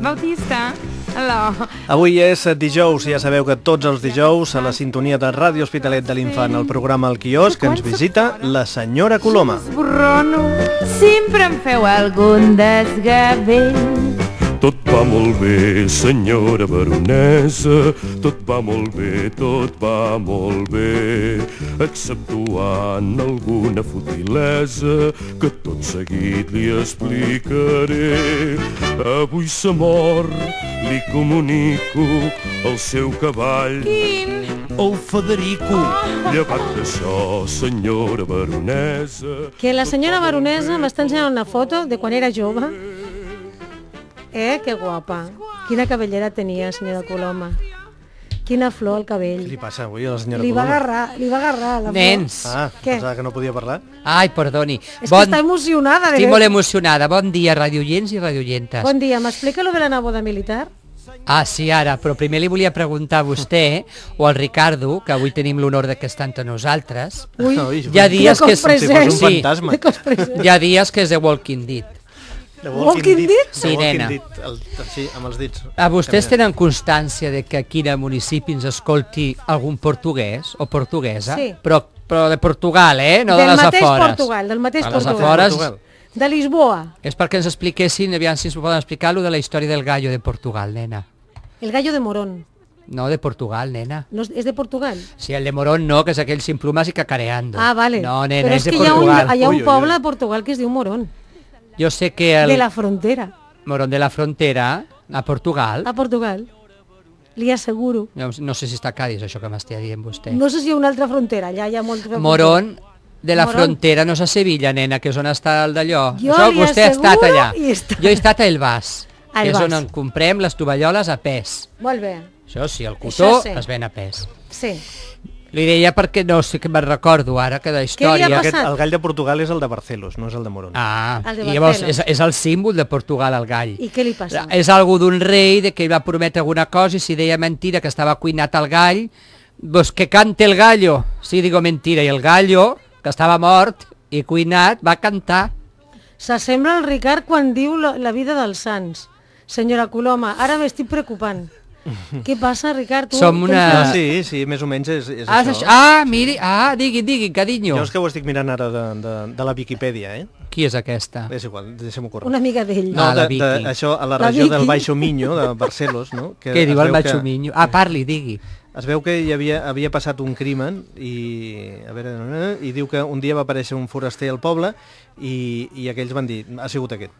Bautista? Hello. Avui és dijous, ja sabeu que tots els dijous a la sintonia de Ràdio Hospitalet de l'Infant, el programa El Quiós, que ens visita la senyora Coloma. sempre em feu algun desgavell va molt bé, senyora baronesa, tot va molt bé, tot va molt bé, exceptuant alguna futilesa que tot seguit li explicaré. Avui s'ha mort, li comunico el seu cavall. Quin? El Federico. Oh. Llevat d'això, senyora baronesa... Que la senyora baronesa m'està ensenyant una foto de quan era jove Eh, que guapa. Quina cabellera tenia, senyora Coloma. Quina flor al cabell. Què li passa avui a la senyora Li va agarrar, li va agarrar la flor. Ah, Què? pensava que no podia parlar. Ai, perdoni. És que està emocionada. de Estic molt emocionada. Bon dia, radioients i radioientes. Bon dia, m'explica lo de la de militar? Ah, sí, ara, però primer li volia preguntar a vostè o al Ricardo, que avui tenim l'honor de que està entre nosaltres. Ui, Hi ha dies que... com un fantasma. Que dies que és de Walking Dead. The Walking, Walking Dead? Sí, nena. el, així, amb els dits. A vostès tenen constància de que aquí de municipi ens escolti algun portuguès o portuguesa? Sí. Però, però de Portugal, eh? No del de les afores. Del mateix Portugal, del mateix Portugal. Afores, Portugal. de Lisboa. És perquè ens expliquessin, aviam si ens poden explicar, lo de la història del gallo de Portugal, nena. El gallo de Morón. No, de Portugal, nena. No, és de Portugal? Sí, el de Morón no, que és aquell sin plumas i cacareando. Ah, vale. No, nena, Però és, és de Portugal. Però és que hi ha un, hi ha un poble de Portugal que es diu Morón. Yo sé que el... De la frontera. Morón de la frontera, a Portugal. A Portugal. Li asseguro. No, no sé si està a Cádiz, això que m'estia dient vostè. No sé si hi ha una altra frontera, allà hi ha molt... Morón de la Morón. frontera, no és a Sevilla, nena, que és on està el d'allò. Jo això, vostè ha estat allà. Està... Jo he estat a El Bas, a El Bas. és on comprem les tovalloles a pes. Molt bé. Això sí, el cotó sí. es ven a pes. Sí. Li deia perquè no sé què me'n recordo ara, que de història... Aquest, el gall de Portugal és el de Barcelos, no és el de Morón. Ah, el de i llavors és, és el símbol de Portugal, el gall. I què li passa? És algú d'un rei de que va prometre alguna cosa i si deia mentira que estava cuinat el gall, doncs que cante el gallo. Si digo mentira, i el gallo, que estava mort i cuinat, va cantar. S'assembla al Ricard quan diu la, la vida dels sants. Senyora Coloma, ara m'estic preocupant. Què passa, Ricard? Tu, Som una... No, ah, sí, sí, més o menys és, és ah, això. això. Ah, miri, ah, digui, digui, carinyo. Jo és que ho estic mirant ara de, de, de la Viquipèdia, eh? Qui és aquesta? És igual, deixem-ho córrer. Una amiga d'ell. Ah, no, ah, de, de, això, a la, regió la del Baixo Minyo, de Barcelos, no? Que Què diu el Baixo que... Minyo? Ah, parli, digui. Es veu que hi havia, havia passat un crimen i, a veure, i diu que un dia va aparèixer un foraster al poble i, i aquells van dir, ha sigut aquest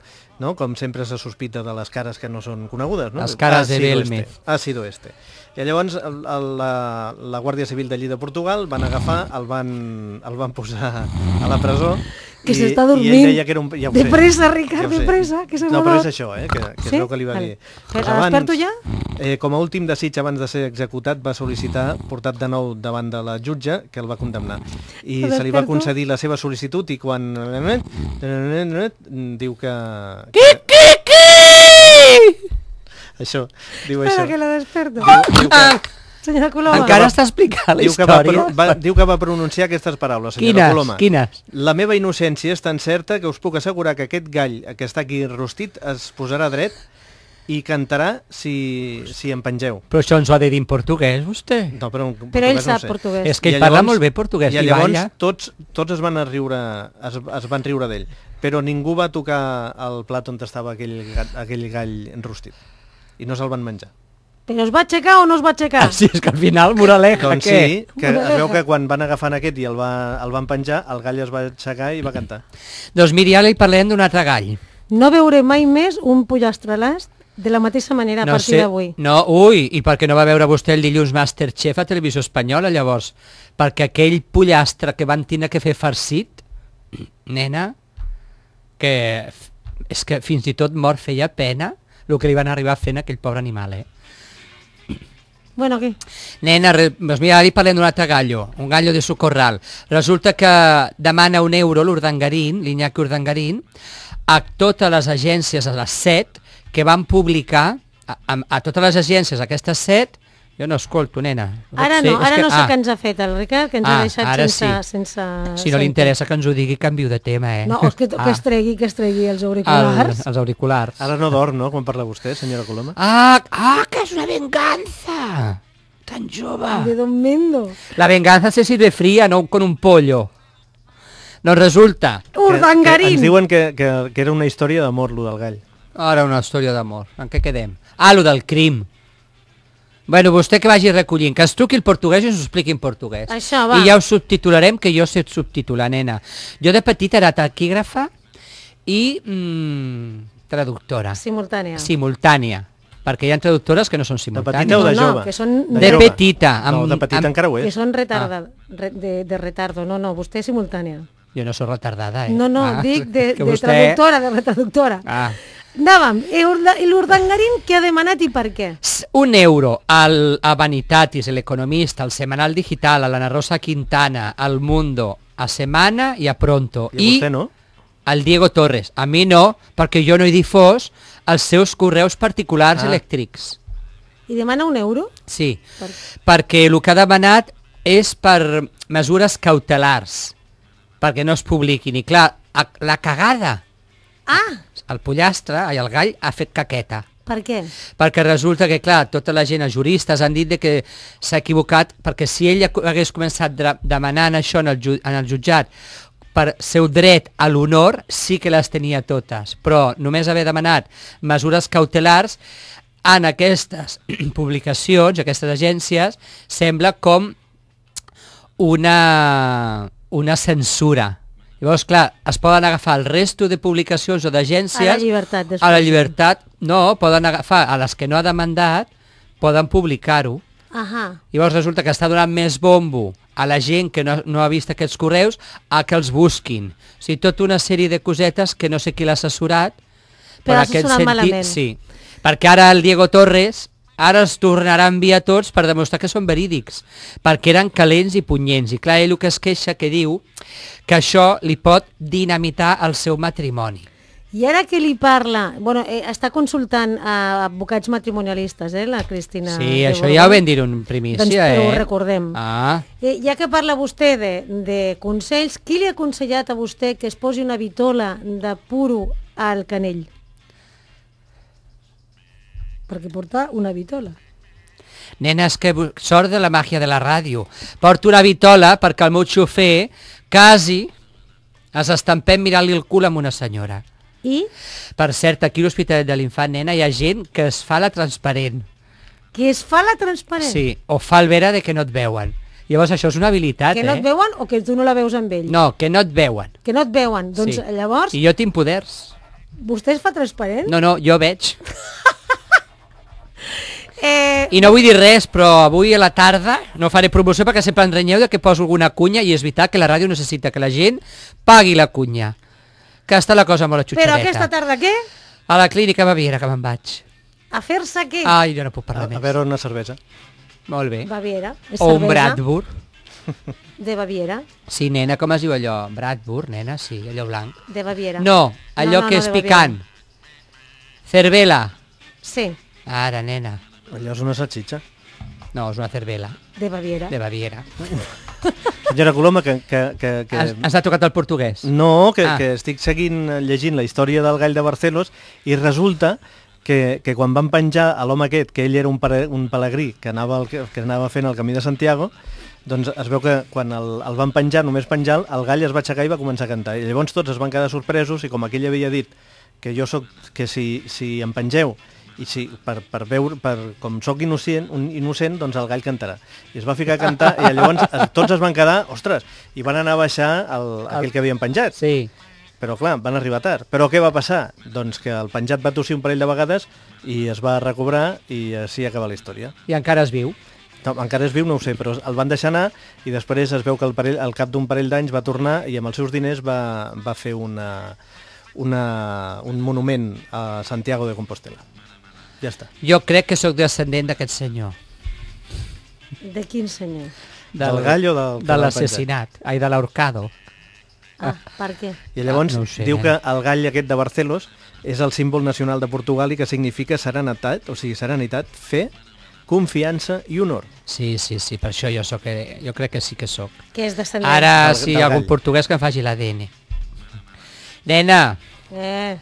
no? com sempre se sospita de les cares que no són conegudes. No? Les cares ah, de Belmez. Ha sido este. I llavors el, el, la, la Guàrdia Civil d'allí de Portugal van agafar, el van, el van posar a la presó que s'està dormint. I ell deia que era un... Ja de pressa, Ricard, ja de pressa, que s'ha No, però és això, eh, que, que sí? és el que li va vale. dir. Pues eh, abans, desperto ja? Eh, com a últim desig, abans de ser executat, va sol·licitar, portat de nou davant de la jutge, que el va condemnar. I se li va concedir la seva sol·licitud i quan... Diu que... Qui, qui, qui! Això, diu això. Espera que la desperto. Diu, diu que... Ah! Senyora Coloma. Encara està explicant la diu història. Que va, va, diu que va pronunciar aquestes paraules, senyora quines, Coloma. Quines? La meva innocència és tan certa que us puc assegurar que aquest gall que està aquí rostit es posarà dret i cantarà si, si em pengeu. Però això ens ho ha de dir en portuguès, vostè. No, però, en però ell sap sé. portuguès. És que ell llavors, parla molt bé portuguès. I llavors i eh? tots, tots es van a riure, es, es van riure d'ell, però ningú va tocar el plat on estava aquell, aquell gall enrostit i no se'l van menjar. Però es va aixecar o no es va aixecar? Ah, sí, és que al final, moraleja, doncs què? Sí, que es veu que quan van agafant aquest i el, va, el van penjar, el gall es va aixecar i va cantar. Doncs miri, ara hi parlem d'un altre gall. No veure mai més un pollastrelast de la mateixa manera a no partir d'avui. No, ui, i perquè no va veure vostè el dilluns Masterchef a Televisió Espanyola, llavors? Perquè aquell pollastre que van tindre que fer farcit, nena, que és que fins i tot mort feia pena el que li van arribar fent aquell pobre animal, eh? Bueno, què? Nena, doncs mira, ara hi parlem d'un altre gallo, un gallo de Socorral. Resulta que demana un euro l'Urdangarín, l'Iñaki Urdangarín, a totes les agències, a les set, que van publicar, a, a, a totes les agències, aquestes set, jo no escolto, nena. Ara no, ara que... no sé ah. què ens ha fet el Ricard, que ens ah, ha deixat sense, sí. sense... Si no li interessa que ens ho digui, canvio de tema, eh? No, que, ah. que es ah. tregui, que es tregui els auriculars. El, els auriculars. Ara no dorm, no?, quan parla vostè, senyora Coloma. Ah, ah que és una venganza! Tan jove. De Don Mendo. La venganza se sirve fria, no con un pollo. No resulta. Urdangarín. Ens diuen que, que, que era una història d'amor, lo del gall. Ara una història d'amor. En què quedem? Ah, lo del crim. Bueno, vostè que vagi recollint, que es truqui el portuguès i ens ho expliqui en portuguès. Això, va. I ja ho subtitularem, que jo sé subtitular, nena. Jo de petita era taquígrafa i mm, traductora. Simultània. Simultània perquè hi ha traductores que no són simultànies. De petita o de jove? No, no, que són... De, de jove. petita. Amb, no, de petita amb... encara ho és. Que són retarda, ah. re, de, de retardo. No, no, vostè és simultània. Jo no sóc retardada, eh? No, no, ah, dic de, de vostè... traductora, de retraductora. Ah. Davam, I l'Urdangarín què ha demanat i per què? Un euro al, a Vanitatis, l'Economista, al Semanal Digital, a l'Anna Rosa Quintana, al Mundo, a Semana i a Pronto. I, I vostè no? al Diego Torres. A mi no, perquè jo no he difós els seus correus particulars ah. elèctrics. I demana un euro? Sí, per... perquè el que ha demanat és per mesures cautelars, perquè no es publiquin. I clar, la cagada... Ah! el pollastre i el gall ha fet caqueta. Per què? Perquè resulta que, clar, tota la gent, els juristes, han dit que s'ha equivocat, perquè si ell hagués començat demanant això en el, ju en el jutjat per seu dret a l'honor, sí que les tenia totes, però només haver demanat mesures cautelars en aquestes publicacions, aquestes agències, sembla com una, una censura Llavors, clar, es poden agafar el resto de publicacions o d'agències... A la llibertat. Després. A la llibertat, no, poden agafar a les que no ha demandat, poden publicar-ho. Llavors resulta que està donant més bombo a la gent que no, no ha vist aquests correus a que els busquin. O sigui, tota una sèrie de cosetes que no sé qui l'ha assessorat, però, però aquest sentit, malament. sí. Perquè ara el Diego Torres ara es tornarà a enviar tots per demostrar que són verídics, perquè eren calents i punyents. I clar, ell el que es queixa que diu que això li pot dinamitar el seu matrimoni. I ara que li parla... Bueno, eh, està consultant a eh, advocats matrimonialistes, eh, la Cristina... Sí, això ja ho vam dir en primícia, doncs, eh? Doncs ho recordem. Ah. Eh, ja que parla vostè de, de consells, qui li ha aconsellat a vostè que es posi una vitola de puro al canell? perquè porta una vitola. Nena, que sort de la màgia de la ràdio. Porto una vitola perquè el meu xofer quasi es estampem mirant-li el cul amb una senyora. I? Per cert, aquí a l'Hospitalet de l'Infant, nena, hi ha gent que es fa la transparent. Que es fa la transparent? Sí, o fa el vera de que no et veuen. Llavors això és una habilitat, que eh? Que no et eh? veuen o que tu no la veus amb ell? No, que no et veuen. Que no et veuen, doncs sí. llavors... I jo tinc poders. Vostè es fa transparent? No, no, jo veig. Eh... I no vull dir res, però avui a la tarda no faré promoció perquè sempre enrenyeu que poso alguna cunya i és vital que la ràdio necessita que la gent pagui la cunya. Que està la cosa molt xutxareta. Però aquesta tarda què? A la clínica Baviera, que me'n vaig. A fer-se què? Ai, jo no puc parlar a, més. A veure una cervesa. Molt bé. Baviera. És o un Bradburg. De Baviera. Sí, nena, com es diu allò? Bradburg, nena, sí, allò blanc. De Baviera. No, allò no, no, que no, és picant. Cervela. Sí. Ara, nena. Allò és una salsitxa. No, és una cervela. De Baviera. De Baviera. Senyora Coloma, que... que, que, que... Has, has tocat el portuguès. No, que, ah. que estic seguint, eh, llegint la història del gall de Barcelos i resulta que, que quan van penjar a l'home aquest, que ell era un, pare, un pelegrí que anava, el, que anava fent el camí de Santiago, doncs es veu que quan el, el van penjar, només penjar, el gall es va aixecar i va començar a cantar. I llavors tots es van quedar sorpresos i com aquell havia dit que jo sóc, que si, si em pengeu i sí, per, per veure, per, com sóc innocent, un innocent, doncs el gall cantarà. I es va ficar a cantar i llavors es, tots es van quedar, ostres, i van anar a baixar el, aquell que havien penjat. Sí. Però clar, van arribar tard. Però què va passar? Doncs que el penjat va tossir un parell de vegades i es va recobrar i així acaba la història. I encara es viu. No, encara és viu, no ho sé, però el van deixar anar i després es veu que el, parell, al cap d'un parell d'anys va tornar i amb els seus diners va, va fer una, una, un monument a Santiago de Compostela. Ja està. Jo crec que sóc descendent d'aquest senyor. De quin senyor? Del, del gallo del... De l'assassinat, ai, de l'ahorcado. Ah, per què? I llavors ah, no sé, diu eh? que el gall aquest de Barcelos és el símbol nacional de Portugal i que significa serenitat, o sigui, serenitat, fe, confiança i honor. Sí, sí, sí, per això jo, soc, eh, jo crec que sí que sóc. Que és descendent. Ara, del, si sí, hi ha algun portuguès que em faci l'ADN. Nena! Eh...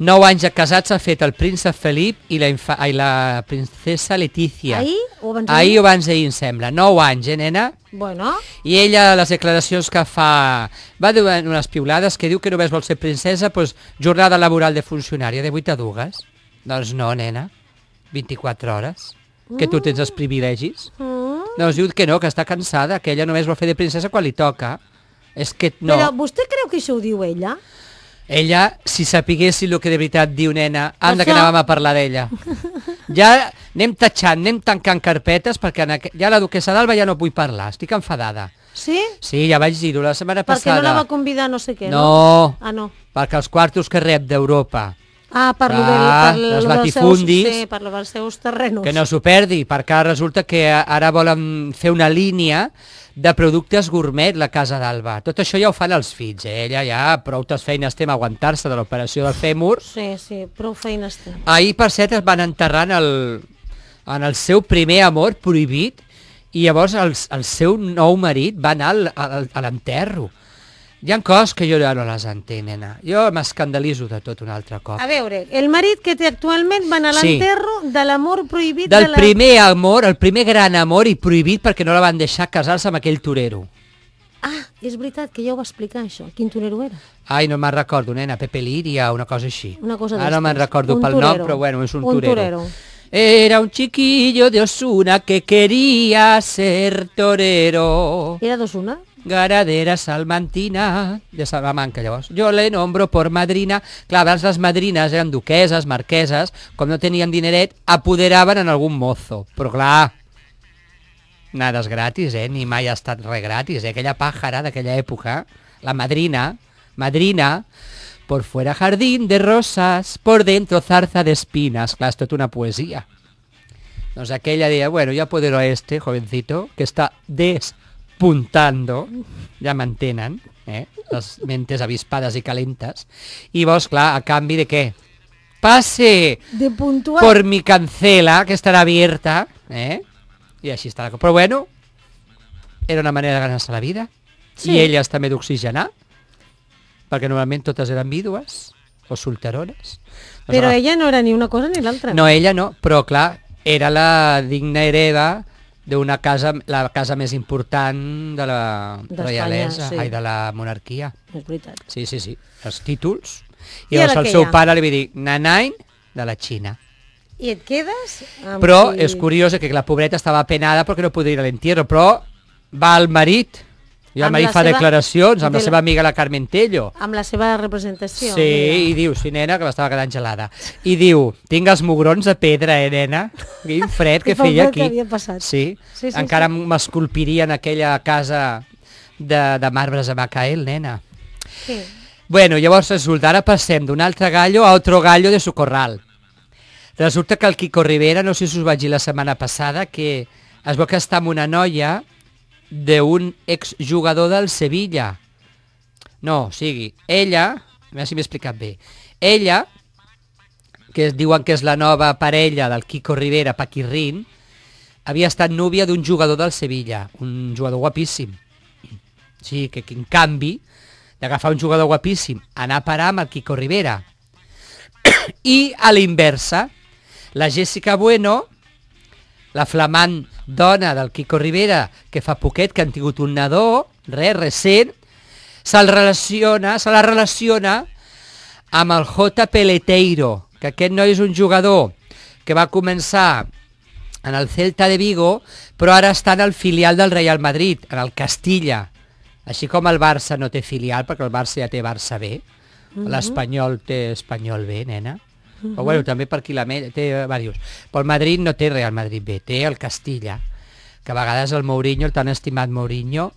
9 anys de casats ha fet el príncep Felip i la, infa... la princesa Letícia. Ahir o abans d'ahir? em sembla. 9 anys, eh, nena? Bueno. I ella, les declaracions que fa... Va dir unes piulades que diu que només vol ser princesa, doncs, jornada laboral de funcionària de 8 a 2. Doncs no, nena. 24 hores. Que tu tens els mm. privilegis. Mm. Doncs diu que no, que està cansada, que ella només vol fer de princesa quan li toca. És que no. Però vostè creu que això ho diu ella? Ella, si sapiguessin el que de veritat diu nena, de que anàvem a parlar d'ella. Ja anem tatxant, anem tancant carpetes, perquè en aqu... ja la duquesa d'Alba ja no vull parlar, estic enfadada. Sí? Sí, ja vaig dir-ho la setmana perquè passada. Perquè no la va convidar no sé què, no? No. Ah, no. Perquè els quartos que rep d'Europa Ah, per, ah, dels latifundis, seus, sí, seus terrenos. Que no s'ho perdi, perquè resulta que ara volen fer una línia de productes gourmet la Casa d'Alba. Tot això ja ho fan els fills, eh? ella ja prou tes feines té aguantar-se de l'operació del fèmur. Sí, sí, prou feines té. Ahir, per cert, es van enterrar en el, en el seu primer amor prohibit i llavors el, el seu nou marit va anar al, al, a l'enterro. Hi ha coses que jo ja no les entenc, nena. Jo m'escandalizo de tot un altre cop. A veure, el marit que té actualment va anar a l'enterro sí. de l'amor prohibit... Del de la... primer amor, el primer gran amor i prohibit perquè no la van deixar casar-se amb aquell torero. Ah, és veritat, que ja ho va explicar, això. Quin torero era? Ai, no me'n recordo, nena, Pepe Liria, una cosa així. Una cosa Ara no me'n recordo un pel torero. nom, però bueno, és un, un torero. torero. Era un chiquillo de Osuna que quería ser torero. Era d'Osuna? Garadera salmantina de Salamanca, llavors. Yo le nombro por madrina. Claro, las madrinas eran duquesas, marquesas marqueses, no tenían dineret, apoderaven en algún mozo. Por la nada es gratis, eh? Ni Maya ha estat re gratis, eh? aquella Aquella De aquella época, la madrina, madrina, por fuera jardín de rosas, por dentro zarza de espinas. Claro, esto es una poesía Doncs aquella día, bueno, yo apodero a este jovencito que está des despuntando, ja m'entenen, eh? les mentes avispades i calentes, i vos, clar, a canvi de què? Passe de puntuar. por mi cancela, que estarà abierta, eh? i així està la cosa. Però bueno, era una manera de ganar-se la vida, sí. i elles també d'oxigenar, perquè normalment totes eren vídues o solterones. Doncs però no, ella no era ni una cosa ni l'altra. No, ella no, però clar, era la digna hereva d'una casa, la casa més important de la reialesa, sí. ai, de la monarquia. És veritat. Sí, sí, sí, els títols. I, I llavors el seu ha? pare li va dir, nanai, de la Xina. I et quedes? Amb però qui... és curiós eh, que la pobreta estava penada perquè no podia ir a l'entierro, però va al marit i el marit fa seva... declaracions amb de la... seva amiga la Carmen Tello. Amb la seva representació. Sí, mira. i diu, sí, nena, que m'estava quedant gelada. I diu, tinc els mugrons de pedra, eh, nena? Quin fred que feia aquí. Que havia passat. Sí. sí, sí Encara sí. m'esculpiria en aquella casa de, de marbres a Macael, nena. Sí. Bueno, llavors resulta, ara passem d'un altre gallo a otro gallo de su corral. Resulta que el Quico Rivera, no sé si us vaig dir la setmana passada, que es veu que està amb una noia d'un exjugador del Sevilla. No, o sigui, ella, a veure si m'he explicat bé, ella, que es diuen que és la nova parella del Kiko Rivera, Paquirrin, havia estat núvia d'un jugador del Sevilla, un jugador guapíssim. Sí, que, que en canvi d'agafar un jugador guapíssim, anar a parar amb el Kiko Rivera. I a l'inversa, la Jessica Bueno, la flamant dona del Quico Rivera, que fa poquet que han tingut un nadó, res, recent, se'l relaciona, se la relaciona amb el J. Peleteiro, que aquest noi és un jugador que va començar en el Celta de Vigo, però ara està en el filial del Real Madrid, en el Castilla. Així com el Barça no té filial, perquè el Barça ja té Barça B, uh mhm. -huh. l'Espanyol té Espanyol B, nena. Uh -huh. Però bueno, també per aquí la té, va, dius, pel Madrid no té Real Madrid bé, té el Castilla, que a vegades el Mourinho, el tan estimat Mourinho,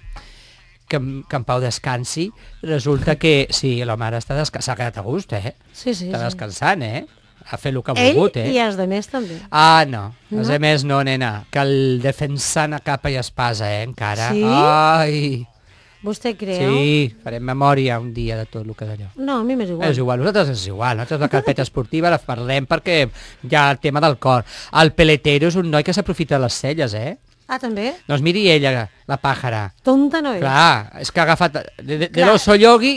que, que en Pau descansi, resulta que, sí, la mare està descansant, s'ha quedat a gust, eh? Sí, sí, està sí. descansant, eh? a fer el que ha Ell volgut, eh? i els de més també. Ah, no. no. Els de més no, nena. Que el defensant a capa i espasa, eh, encara. Sí? Ai! Vostè creu? Sí, farem memòria un dia de tot el que és allò. No, a mi m'és igual. És igual, nosaltres és igual. Nosaltres la carpeta esportiva la parlem perquè hi ha el tema del cor. El peletero és un noi que s'aprofita les celles, eh? Ah, també? Doncs miri ella, la pàjara. Tonta no és. Clar, és que ha agafat... De, de, de l'oso yogi...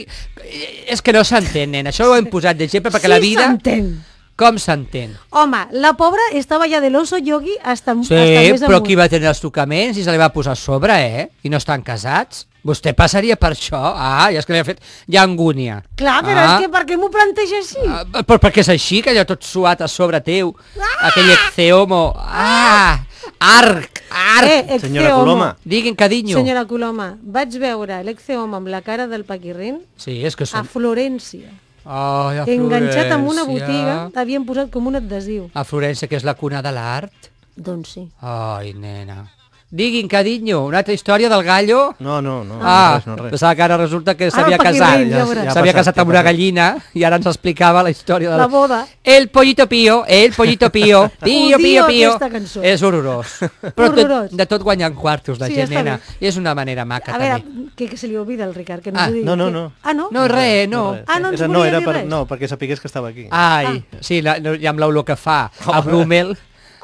És que no s'entén, nen. Això ho hem posat d'exemple perquè sí, la vida... Sí, s'entén. Com s'entén? Home, la pobra estava ja de l'oso yogi hasta, sí, hasta més amunt. Sí, però qui va tenir els tocaments i se li va posar a sobre, eh? I no estan casats. Vostè passaria per això? Ah, ja és que li ha fet... Hi ha angúnia. Clar, però ah. és que per què m'ho planteja així? Ah, però perquè és així, que allò tot suat a sobre teu. Ah! Aquell exceomo. Ah! Arc! Arc! Eh, Senyora Coloma. Diguin, cadinyo. Senyora Coloma, vaig veure l'exceomo amb la cara del Paquirrin sí, és que som... a Florència. Oh, a Florència. Enganxat amb una botiga, t'havien posat com un adhesiu. A Florència, que és la cuna de l'art? Doncs sí. Ai, nena. Digui'm, què Una altra història del gallo? No, no, no. Ah, no, res, no, res. pensava que ara resulta que s'havia casat. Ja, ja s'havia casat amb una gallina i ara ens explicava la història de la... la boda. El pollito pío, el pollito pío, pío, pío, pío. pío. És horrorós. Però horrorós. Tot, de tot guanyant quartos, la sí, gent, nena. I és una manera maca, A veure, també. que, que se li oblida el Ricard, que no ah, digui. No, no, no. Ah, no? No, res, no. no res. Ah, no ens no, era per, No, perquè sapigués que estava aquí. Ai, ah. sí, la, no, i amb l'olor que fa. Oh, a Blumel...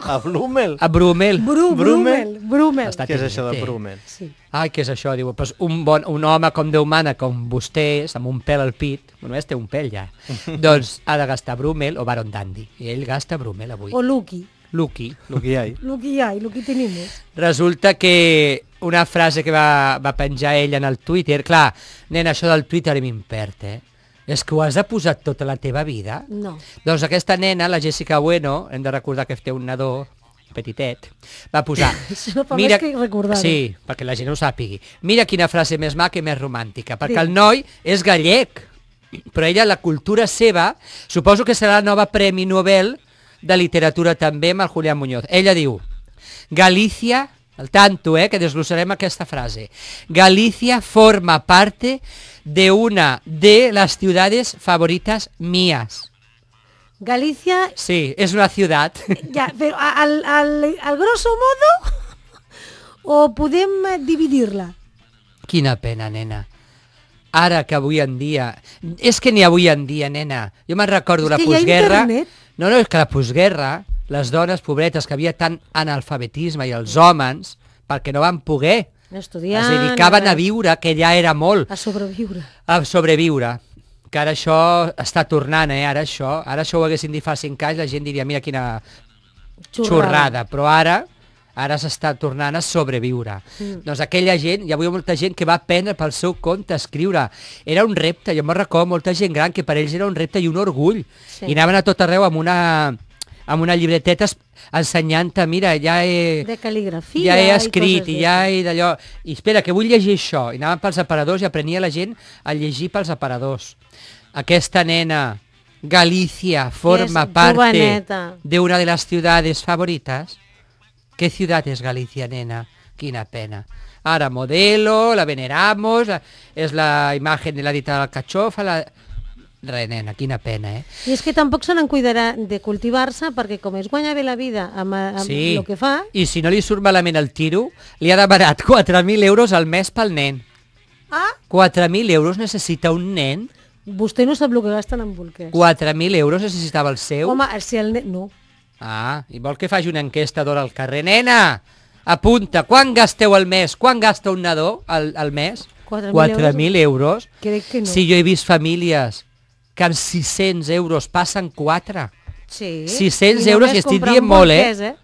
A Brumel. A Brumel. Bru Brumel. Brumel. Brumel. què és això de Brumel? Sí. Ai, què és això? Diu, pues un, bon, un home com Déu mana, com vostè, amb un pèl al pit, només té un pèl ja, doncs ha de gastar Brumel o Baron Dandy. I ell gasta Brumel avui. O Lucky. Lucky. Lucky hay. Lucky hay, Lucky tenemos. Resulta que una frase que va, va penjar ell en el Twitter, clar, nen, això del Twitter m'imperta, eh? És que ho has de posar tota la teva vida? No. Doncs aquesta nena, la Jessica Bueno, hem de recordar que té un nadó petitet, va posar... no fa mira... més que recordar. Sí, perquè la gent ho sàpigui. Mira quina frase més maca i més romàntica, perquè sí. el noi és gallec, però ella, la cultura seva, suposo que serà la nova Premi Nobel de Literatura també amb el Julián Muñoz. Ella diu, Galícia al tanto, eh, que desglossarem aquesta frase. Galicia forma parte de una de las ciudades favoritas mías. Galicia... Sí, és una ciutat. Ja, però al, al, al grosso modo o podem dividir-la? Quina pena, nena. Ara que avui en dia... És que ni avui en dia, nena. Jo me'n recordo és la postguerra... No, no, és que la postguerra les dones pobretes que havia tant analfabetisme i els homes, perquè no van poder Estudiar. es dedicaven a eh? viure, que ja era molt. A sobreviure. A sobreviure. Que ara això està tornant, eh? Ara això, ara això ho haguessin dit fa 5 anys, la gent diria, mira quina xurrada. xurrada. Però ara, ara s'està tornant a sobreviure. Mm. Doncs aquella gent, hi havia molta gent que va aprendre pel seu compte a escriure. Era un repte, jo me'n recordo molta gent gran que per ells era un repte i un orgull. Sí. I anaven a tot arreu amb una amb una llibreteta ensenyant-te, mira, ja he... De cal·ligrafia. Ja he escrit, i, i ja he d'allò... I espera, que vull llegir això. I anàvem pels aparadors i aprenia la gent a llegir pels aparadors. Aquesta nena, Galícia, forma part de una de les ciutats favorites. Què ciutat és Galícia, nena? Quina pena. Ara modelo, la veneramos, la, la imatge de la dita del cachofa, la Re, nena, quina pena, eh? I és que tampoc se n'en cuidarà de cultivar-se perquè com es guanya bé la vida amb, amb sí. el que fa... I si no li surt malament el tiro, li ha demanat 4.000 euros al mes pel nen. Ah? 4.000 euros necessita un nen? Vostè no sap el que gasten en bolquers. 4.000 euros necessitava el seu? Home, si el nen... No. Ah, i vol que faci una enquesta d'hora al carrer. Nena, apunta, quan gasteu al mes? Quan gasta un nadó al, al mes? 4.000 euros? euros? Crec que no. Si jo he vist famílies que amb 600 euros passen 4. Sí. 600 I euros, i estic dient molt, marquès, eh? eh?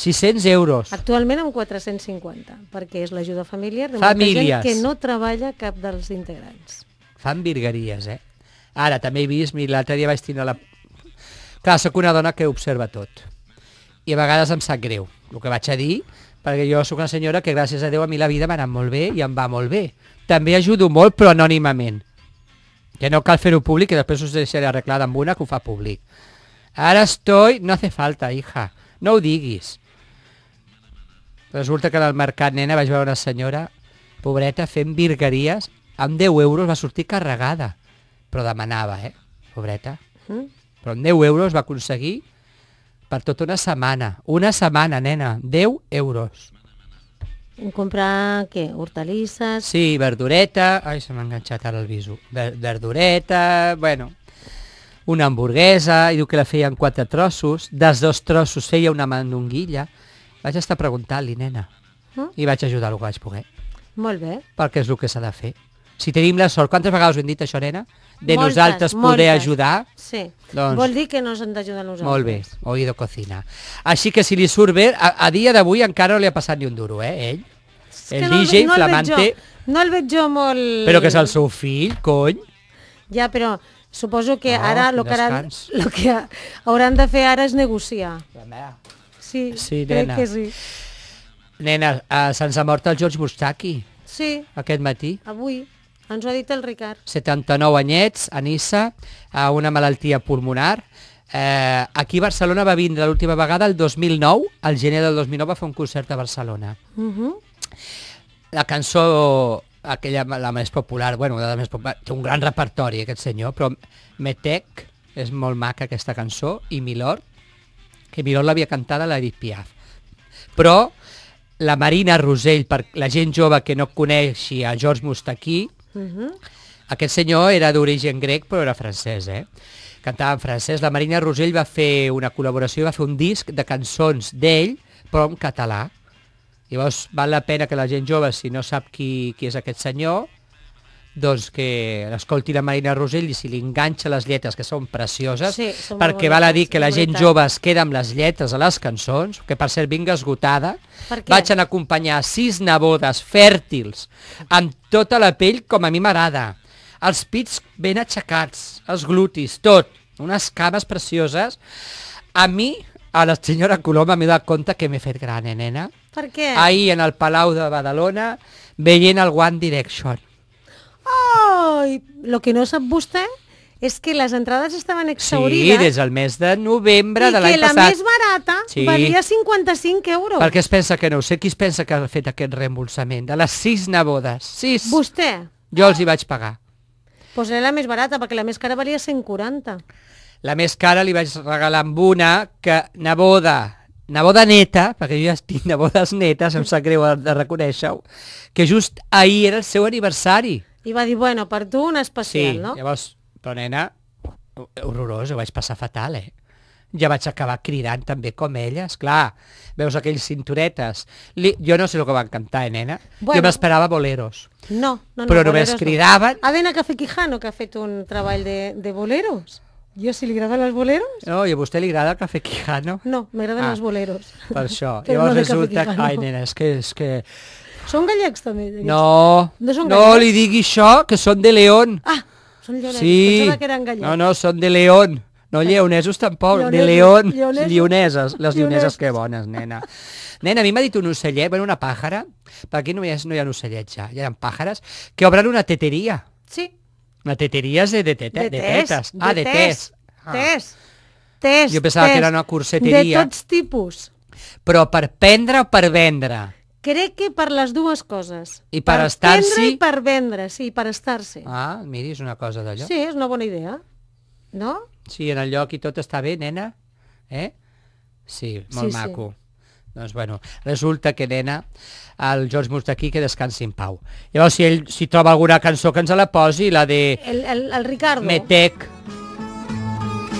600 euros. Actualment amb 450, perquè és l'ajuda familiar de Famílies. gent que no treballa cap dels integrants. Fan virgueries, eh? Ara, també he vist, l'altre dia vaig tindre la... Clar, sóc una dona que observa tot. I a vegades em sap greu el que vaig a dir, perquè jo sóc una senyora que gràcies a Déu a mi la vida m'ha anat molt bé i em va molt bé. També ajudo molt, però anònimament. Que no cal fer-ho públic, i després us deixaré arreglar amb una que ho fa públic. Ara estoy... No hace falta, hija. No ho diguis. Resulta que en el mercat, nena, vaig veure una senyora pobreta fent virgueries. Amb 10 euros va sortir carregada. Però demanava, eh? Pobreta. Hm? Però amb 10 euros va aconseguir per tota una setmana. Una setmana, nena. 10 euros. Comprar, què, hortalisses? Sí, verdureta... Ai, se m'ha enganxat ara el viso. Ver verdureta, bueno, una hamburguesa, i diu que la feia en quatre trossos, dels dos trossos feia una mandonguilla. Vaig estar preguntant-li, nena, mm? i vaig ajudar el que vaig poder. Molt bé. Perquè és el que s'ha de fer si tenim la sort, quantes vegades ho hem dit això, nena? De moltes, nosaltres poder moltes. ajudar. Sí. Doncs... Vol dir que no s'han d'ajudar nosaltres. Molt bé, oído cocina. Així que si li surt bé, a, a dia d'avui encara no li ha passat ni un duro, eh, ell? És el DJ no flamante... El no el veig jo molt... Però que és el seu fill, cony. Ja, però suposo que oh, ara el que, ara, lo que hauran de fer ara és negociar. Sí, sí crec nena. que sí. Nena, uh, se'ns ha mort el George Bustaki. Sí. Aquest matí. Avui. Ens ho ha dit el Ricard. 79 anyets, a Nissa, a una malaltia pulmonar. Eh, aquí a Barcelona va vindre l'última vegada el 2009, al gener del 2009 va fer un concert a Barcelona. Uh mhm. -huh. La cançó aquella la més popular, bueno, la més popular, té un gran repertori aquest senyor, però Metec és molt maca aquesta cançó i Milord, que Milord l'havia cantada a l'Edith Piaf. Però la Marina Rosell, per la gent jove que no coneixi a George Mustaquí, Uh -huh. Aquest senyor era d'origen grec, però era francès, eh? Cantava en francès. La Marina Rosell va fer una col·laboració, va fer un disc de cançons d'ell, però en català. Llavors, val la pena que la gent jove, si no sap qui, qui és aquest senyor, doncs que l'escolti la Marina Rosell i si li enganxa les lletres, que són precioses, sí, són perquè val a dir que la gent veritat. jove es queda amb les lletres a les cançons, que per cert vinga esgotada. Vaig anar a acompanyar sis nebodes fèrtils, amb tota la pell com a mi m'agrada, els pits ben aixecats, els glutis, tot, unes cames precioses. A mi, a la senyora Coloma, m'he compte que m'he fet gran, eh, nena? Per què? Ahir, en el Palau de Badalona, veient el One Direction oh, lo que no sap vostè és que les entrades estaven exaurides. Sí, des del mes de novembre de l'any passat. I que la més barata sí. valia 55 euros. Perquè es pensa que no, sé qui es pensa que ha fet aquest reembolsament, de les sis nebodes. Sis. Vostè? Jo els hi vaig pagar. Doncs pues era la més barata, perquè la més cara valia 140. La més cara li vaig regalar amb una que neboda, neboda neta, perquè jo ja estic nebodes netes, em sap greu de reconèixer-ho, que just ahir era el seu aniversari. I va dir, bueno, per tu un especial, sí, no? llavors, però nena, horrorós, ho vaig passar fatal, eh? ja vaig acabar cridant també com elles, clar, veus aquells cinturetes. Li, jo no sé el que van cantar, eh, nena. Bueno, jo m'esperava boleros. No, no, no. Però només cridaven... No. Adena Café Quijano, que ha fet un treball de, de boleros. Jo, si li agraden els boleros... No, i a vostè li agrada el Café Quijano? No, m'agraden ah, els boleros. Per això. Però Llavors no resulta... Ai, nena, és que, és que són gallecs, també? No, no, són no li digui això, que són de León. Ah, són lleonesos, sí. pensava que eren gallecs. No, no, són de León. No eh. lleonesos tampoc, Lleones, de León, Lleoneses. lleoneses. Les lleoneses, que bones, nena. Nena, a mi m'ha dit un ocellet, bueno, una pàjara, per aquí no hi ha, no hi ha ocellets ja, hi ha pàjares, que obren una teteria. Sí. Una teteria és de, de, tete, de, de tetes. De ah, de tes. Ah. Tes. Tes. Jo pensava tes. que era una curseteria. De tots tipus. Però per prendre o per vendre? Crec que per les dues coses. I per, per estar-s'hi? i per vendre, sí, per estar-se. Ah, miri, és una cosa d'allò. Sí, és una bona idea. No? Sí, en el lloc i tot està bé, nena. Eh? Sí, molt sí, maco. Sí. Doncs, bueno, resulta que, nena, el George Mustaquí que descansi en pau. Llavors, si ell si troba alguna cançó que ens la posi, la de... El, el, el Ricardo. Metec.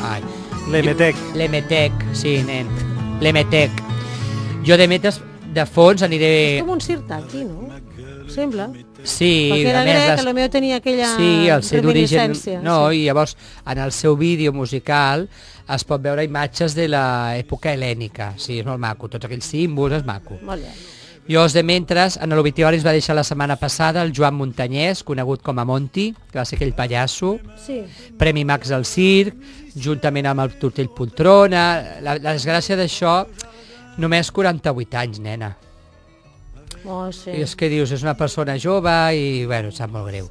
Ai. Le Metec, sí, nen. Metec. Jo de metes de fons aniré... És com un circ aquí, no? Sembla. Sí, a més, Perquè era meu tenia aquella sí, el seu d'origen... No, sí. i llavors en el seu vídeo musical es pot veure imatges de l'època helènica. Sí, és molt maco, tots aquells símbols, és maco. Molt bé. Jo, de mentres, en l'obituari ens va deixar la setmana passada el Joan Montanyès, conegut com a Monti, que va ser aquell pallasso, sí. Premi Max del Circ, juntament amb el Tortell Poltrona. La, la desgràcia d'això Només 48 anys, nena. Oh, sí. I és que dius, és una persona jove i, bueno, sap molt greu.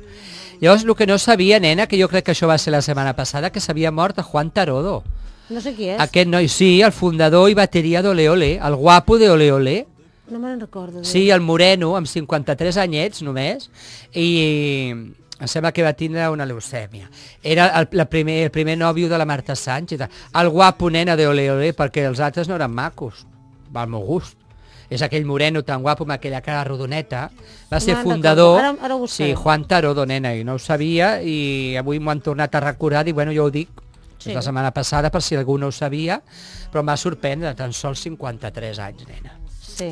Llavors, el que no sabia, nena, que jo crec que això va ser la setmana passada, que s'havia mort a Juan Tarodo. No sé qui és. Aquest noi, sí, el fundador i bateria d'Ole Ole, el guapo de Ole Ole. No me'n recordo. Sí, el Moreno, amb 53 anyets només, i em sembla que va tindre una leucèmia. Era el, la primer, el primer nòvio de la Marta Sánchez. El guapo nena de Ole Ole, perquè els altres no eren macos va al meu gust. És aquell moreno tan guapo amb aquella cara rodoneta. Va ser fundador, ara, ara sí, Juan Taró Donena, i no ho sabia, i avui m'ho han tornat a recordar, i bueno, jo ho dic, sí. la setmana passada, per si algú no ho sabia, però em va sorprendre, tan sols 53 anys, nena. Sí.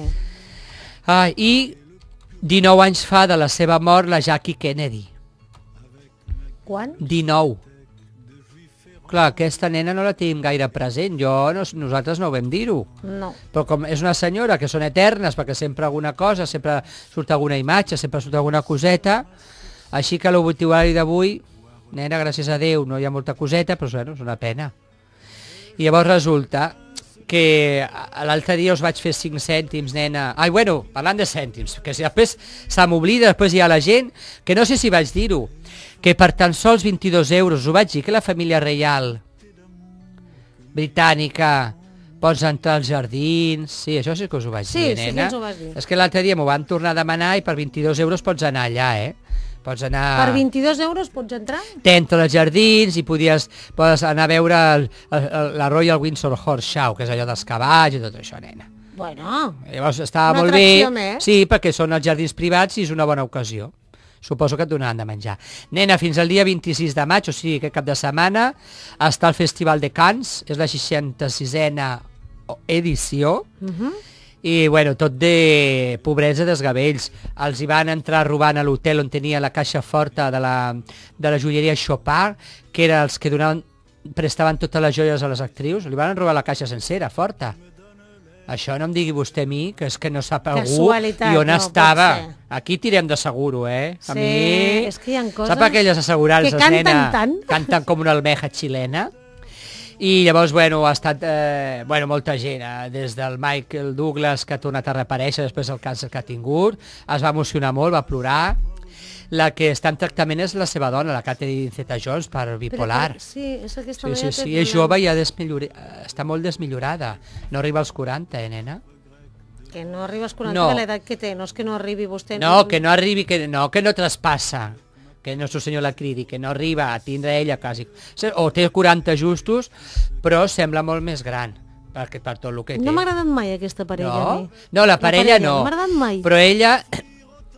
Ah, I 19 anys fa de la seva mort la Jackie Kennedy. Quan? 19. Clar, aquesta nena no la tenim gaire present. Jo, no, nosaltres no ho vam dir-ho. No. Però com és una senyora que són eternes, perquè sempre alguna cosa, sempre surt alguna imatge, sempre surt alguna coseta, així que l'obituari d'avui, nena, gràcies a Déu, no hi ha molta coseta, però bueno, és una pena. I llavors resulta que l'altre dia us vaig fer 5 cèntims, nena. Ai, bueno, parlant de cèntims, que si després se m'oblida, després hi ha la gent, que no sé si vaig dir-ho, que per tan sols 22 euros, ho vaig dir, que la família reial britànica pots entrar als jardins... Sí, això sí que us ho vaig sí, dir, nena. Sí, que ens ho vas dir. És que l'altre dia m'ho van tornar a demanar i per 22 euros pots anar allà, eh? Pots anar... Per 22 euros pots entrar? T'entra als jardins i podies, podes anar a veure el, la Royal Windsor Horse Show, que és allò dels cavalls i tot això, nena. Bueno, Llavors estava molt bé. Més. Sí, perquè són els jardins privats i és una bona ocasió. Suposo que et donaran de menjar. Nena, fins al dia 26 de maig, o sigui que cap de setmana, està el Festival de Cants, és la 66a edició, uh mhm. -huh i bueno, tot de pobresa desgavells. Els hi van entrar robant a l'hotel on tenia la caixa forta de la, de la joieria Chopard, que era els que donaven, prestaven totes les joies a les actrius, li van robar la caixa sencera, forta. Això no em digui vostè a mi, que és que no sap algú i on no, estava. Aquí tirem de seguro, eh? A sí, mi... és que hi ha coses... Sap aquelles assegurances, que canten nena? Tant? Canten com una almeja xilena? I llavors, bueno, ha estat eh, bueno, molta gent, eh? des del Michael Douglas, que ha tornat a reparèixer després del càncer que ha tingut, es va emocionar molt, va plorar, la que està en tractament és la seva dona, la Catherine Zeta-Jones, per bipolar. Que, sí, és aquesta sí, sí, sí, sí, és jove i ha està molt desmillorada. No arriba als 40, eh, nena? Que no arriba als 40 no. de l'edat que té, no és que no arribi vostè... No, no, que no arribi, que no, que no traspassa que el nostre senyor la cridi, que no arriba a tindre ella quasi... O té 40 justos, però sembla molt més gran perquè per tot el que té. No m'ha agradat mai aquesta parella. No, mi. Eh? no la, parella la parella no. No m'ha agradat mai. Però ella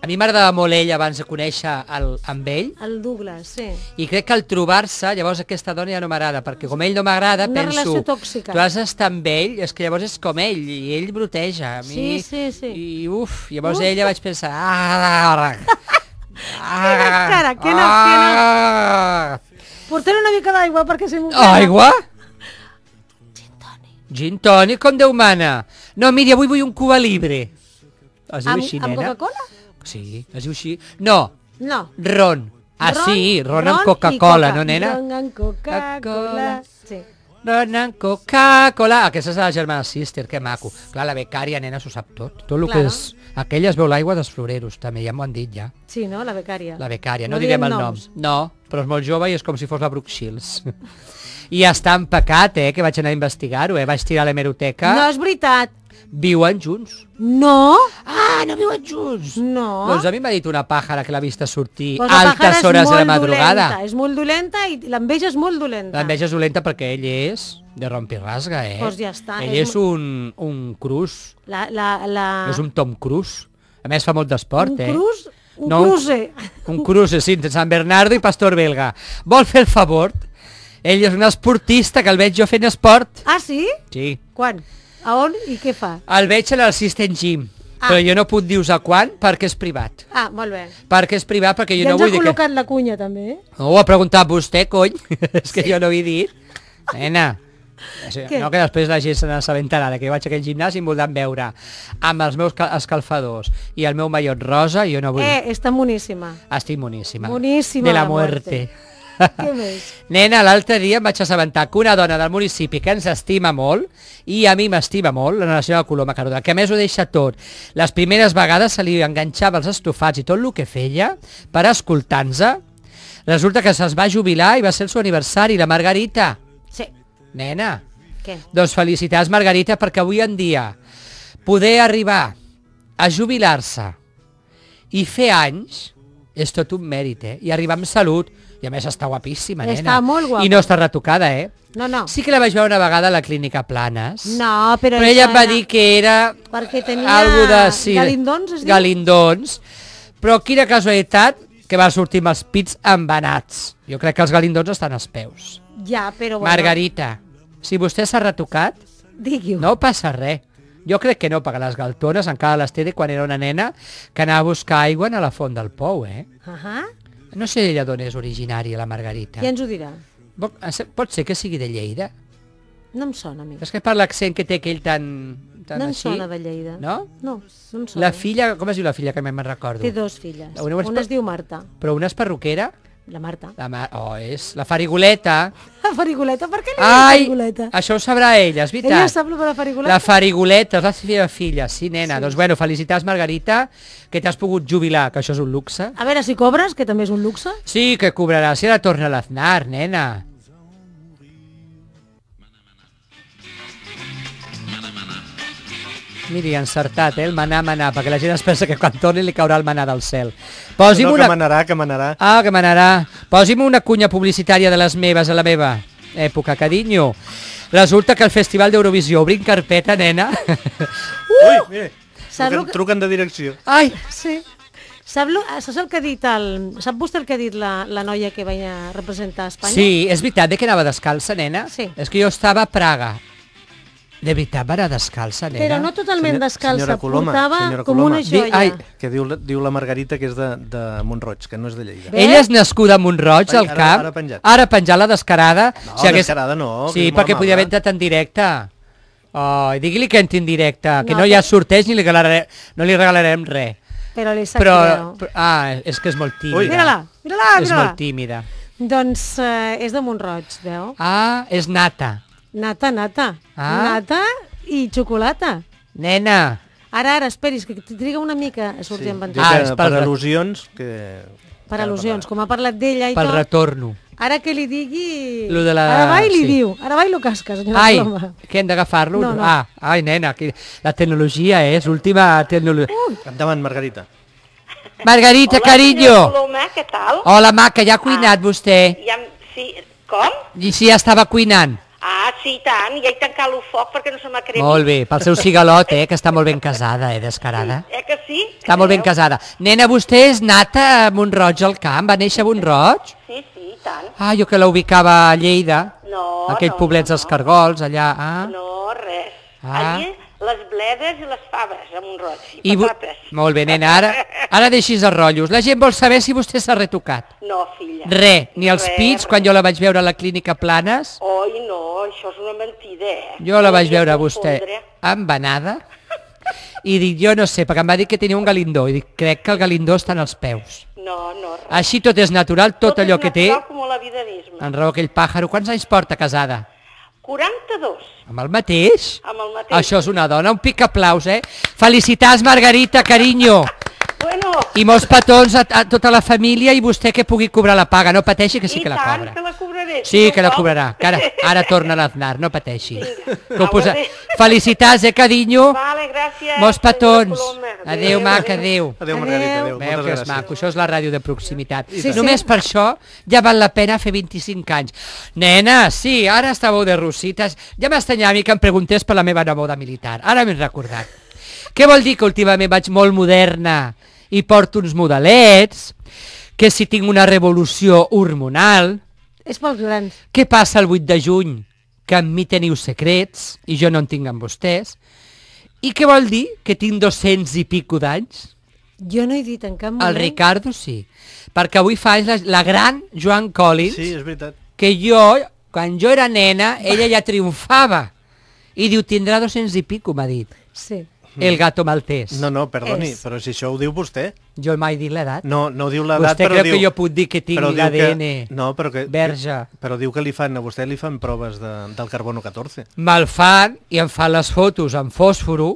a mi m'agradava molt ell abans de conèixer el, amb ell. El Douglas, sí. I crec que al trobar-se, llavors aquesta dona ja no m'agrada, perquè com ell no m'agrada, penso... Una relació tòxica. Tu has d'estar amb ell, és que llavors és com ell, i ell broteja. A mi, sí, sí, sí. I uf, llavors uf. ella vaig pensar... Ah, ah, ah, ah. Ah, cara, que no, ah, que no. Portaré una mica d'aigua perquè se m'ofega. Ah, aigua? Gin tònic. Gin tònic, com Déu mana. No, miri, avui vull un Cuba Libre. Es diu amb, així, nena? Amb Coca-Cola? Sí, es diu així. No. No. Ron. Ah, ron, sí, ron, ron amb Coca-Cola, Coca. no, nena? Ron amb Coca-Cola. Sí. Donen Coca-Cola. Aquesta és la germana Sister, que maco. Clar, la becària, nena, s'ho sap tot. Tot el que és... Aquella es veu l'aigua dels floreros, també, ja m'ho han dit, ja. Sí, no? La becària. La becària, no, no direm el noms. nom. No, però és molt jove i és com si fos la Brooke Shields. I està en pecat, eh, que vaig anar a investigar-ho, eh? Vaig tirar a l'hemeroteca. No és veritat. Viuen junts. No? Ah, no viuen junts. No. Doncs a mi m'ha dit una pàjara que l'ha vista sortir pues doncs altes hores de la madrugada. Dolenta, és molt dolenta i l'enveja és molt dolenta. L'enveja és dolenta perquè ell és de rasga, eh? Doncs pues ja està. Ell és, és un, un Cruise. La, la, la... És un Tom Cruise. A més, fa molt d'esport, eh? Un Cruise? Un no, cruce. Un, un cruce, sí, entre Sant Bernardo i Pastor Belga. Vol fer el favor ell és un esportista que el veig jo fent esport. Ah, sí? Sí. Quan? A on i què fa? El veig a l'assistent gym. Ah. Però jo no puc dir-vos a quan perquè és privat. Ah, molt bé. Perquè és privat, perquè jo ja no vull dir que... Ja ens ha col·locat la cunya, també, eh? No, ho ha preguntat vostè, cony. és que sí. jo no ho he dit. Nena, Què? No que després la gent se n'assabentarà de que vaig a aquell gimnàs i em voldran veure amb els meus escalfadors i el meu mallot rosa i jo no vull... Eh, està moníssima. Estic moníssima. Moníssima. De la, la muerte. muerte. Què més? Nena, l'altre dia em vaig assabentar que una dona del municipi que ens estima molt, i a mi m'estima molt, la senyora Coloma Carola, que a més ho deixa tot. Les primeres vegades se li enganxava els estofats i tot el que feia per escoltar-nos. Resulta que se'ls va jubilar i va ser el seu aniversari, la Margarita. Sí. Nena. Què? Doncs felicitats, Margarita, perquè avui en dia poder arribar a jubilar-se i fer anys és tot un mèrit, eh? I arribar amb salut, i a més està guapíssima, nena. Està molt guapa. I no està retocada, eh? No, no. Sí que la vaig veure una vegada a la clínica Planes. No, però... Però ella em va dir que era... Perquè tenia... Algo de... Sí, galindons, es diu? Galindons. Però quina casualitat que va sortir amb els pits embenats. Jo crec que els galindons estan als peus. Ja, però... Bueno. Margarita, si vostè s'ha retocat, Digui -ho. no passa res. Jo crec que no, perquè les galtones encara les té de quan era una nena que anava a buscar aigua a la font del Pou, eh? Uh -huh. No sé d'ella d'on és originària, la Margarita. Ja ens ho dirà. Pot ser que sigui de Lleida? No em sona, amic. És que per l'accent que té aquell tan, tan no em així... sona de Lleida. No? No, no em sona. La filla, com es diu la filla, que mai me'n recordo? Té dues filles. Una, una es, una es diu Marta. Però una és perruquera? La Marta. La Mar oh, és la farigoleta. La farigoleta, per què li la farigoleta? Això ho sabrà ella, és veritat. Ella sap la farigoleta? La farigoleta, és la seva filla, sí, nena. Sí. Doncs bueno, felicitats, Margarita, que t'has pogut jubilar, que això és un luxe. A veure si cobres, que també és un luxe. Sí, que cobraràs, si ara torna l'Aznar, nena. Miri, encertat, eh? El manar, manar, perquè la gent es pensa que quan torni li caurà el manar del cel. Posi'm no, una... que manarà, que manarà. Ah, que manarà. Posi'm una cunya publicitària de les meves a la meva època, carinyo. Resulta que el Festival d'Eurovisió obrin carpeta, nena. Uh! Ui, mire, truquen, truquen de direcció. Ai, sí. Sap, lo, ah, saps el que ha dit el, sap vostè el que ha dit la, la noia que va representar a Espanya? Sí, és veritat, de que anava descalça, nena? Sí. És que jo estava a Praga, de veritat va anar descalça, nena? Però no totalment senyora, descalça, senyora Coloma, portava Coloma, com una joia. Di, ai, que diu, diu la Margarita que és de, de Montroig, que no és de Lleida. Bé? Ella és nascuda a Montroig, al cap. camp. Ara penjat. Ara penjat la descarada. No, si hagués... descarada no. Sí, perquè podia haver eh? entrat en directe. Oh, digui-li que entri en directe, que no, no hi ha sorteig ni li regalarem, no li regalarem res. Però li sap però, però, Ah, és que és molt tímida. Mira-la, mira-la, mira-la. És molt tímida. Doncs eh, és de Montroig, veu? Ah, és nata. Nata, nata. Ah? Nata i xocolata. Nena. Ara, ara, esperis, que triga una mica a sortir sí. amb Ah, és per, per al·lusions que... Per al·lusions, com ha parlat d'ella i pel tot. Pel retorno. Ara que li digui... Lo de la... Ara va i li sí. diu. Ara va i lo casca, senyora Ai, Paloma. que hem d'agafar-lo? No, no. Ah, ai, nena, que la tecnologia és l'última tecnologia. Uh. Endavant, Margarita. Margarita, Hola, carinyo. Hola, Paloma, què tal? Hola, maca, que ja ha cuinat ah, vostè. Ja, sí, com? I si ja estava cuinant. Ah, sí, tant, ja he tancat el foc perquè no se cremat. Molt bé, pel seu cigalot, eh, que està molt ben casada, eh, descarada. Sí, eh que sí? Està molt ben casada. Nena, vostè és nata a Montroig al camp, va néixer a Montroig? Sí, sí, i tant. Ah, jo que la ubicava a Lleida. No, aquell no, poblets no, no. dels Cargols, allà. Ah. No, res. Ah. Allí, les bledes i les faves amb un roig i, I patates. Molt bé, nena, ara, ara deixis els rotllos. La gent vol saber si vostè s'ha retocat. No, filla. Re, ni els re, pits, re. quan jo la vaig veure a la clínica Planes. Oi, no, això és una mentida, eh? Jo la no vaig veure a vostè embanada i dic, jo no sé, perquè em va dir que tenia un galindó i dic, crec que el galindó està en els peus. No, no. Res. Així tot és natural, tot, tot allò natural, que té... Tot és natural com d'Isma. En raó aquell pàjaro. Quants anys porta casada? 42. Amb el mateix? Amb el mateix. Això és una dona, un pic aplaus, eh? Felicitats, Margarita, carinyo. I molts petons a, a tota la família i vostè que pugui cobrar la paga, no pateixi que sí que la cobra. I tant, que la cobraré. Sí, que la cobrarà, que ara, ara torna l'Aznar, no pateixi. Sí. posa... Felicitats, eh, carinyo? Vale, gràcies. Molts petons. Adéu, adéu, mac, adéu. Adéu, Margarita, adéu. Veu Moltes que és maco, això és la ràdio de proximitat. Sí, sí. Només per això ja val la pena fer 25 anys. Nena, sí, ara estàveu de russites. Ja m'estanyava a mi que em preguntés per la meva neboda militar. Ara m'he recordat. Què vol dir que últimament vaig molt moderna? i porto uns modelets, que si tinc una revolució hormonal... És molt grans. Què passa el 8 de juny? Que amb mi teniu secrets i jo no en tinc amb vostès. I què vol dir? Que tinc 200 i pico d'anys? Jo no he dit en cap moment. El Ricardo sí, perquè avui fa la, la gran Joan Collins. Sí, és veritat. Que jo, quan jo era nena, ella ja triomfava. I diu, tindrà 200 i pico, m'ha dit. Sí. Hmm. el gato maltès. No, no, perdoni, és. però si això ho diu vostè. Jo mai dic l'edat. No, no diu l'edat, però creu diu... que jo puc dir que tinc l'ADN no, però que, verge. però diu que li fan, a vostè li fan proves de, del carbono 14. Me'l fan i em fan les fotos amb fòsforo,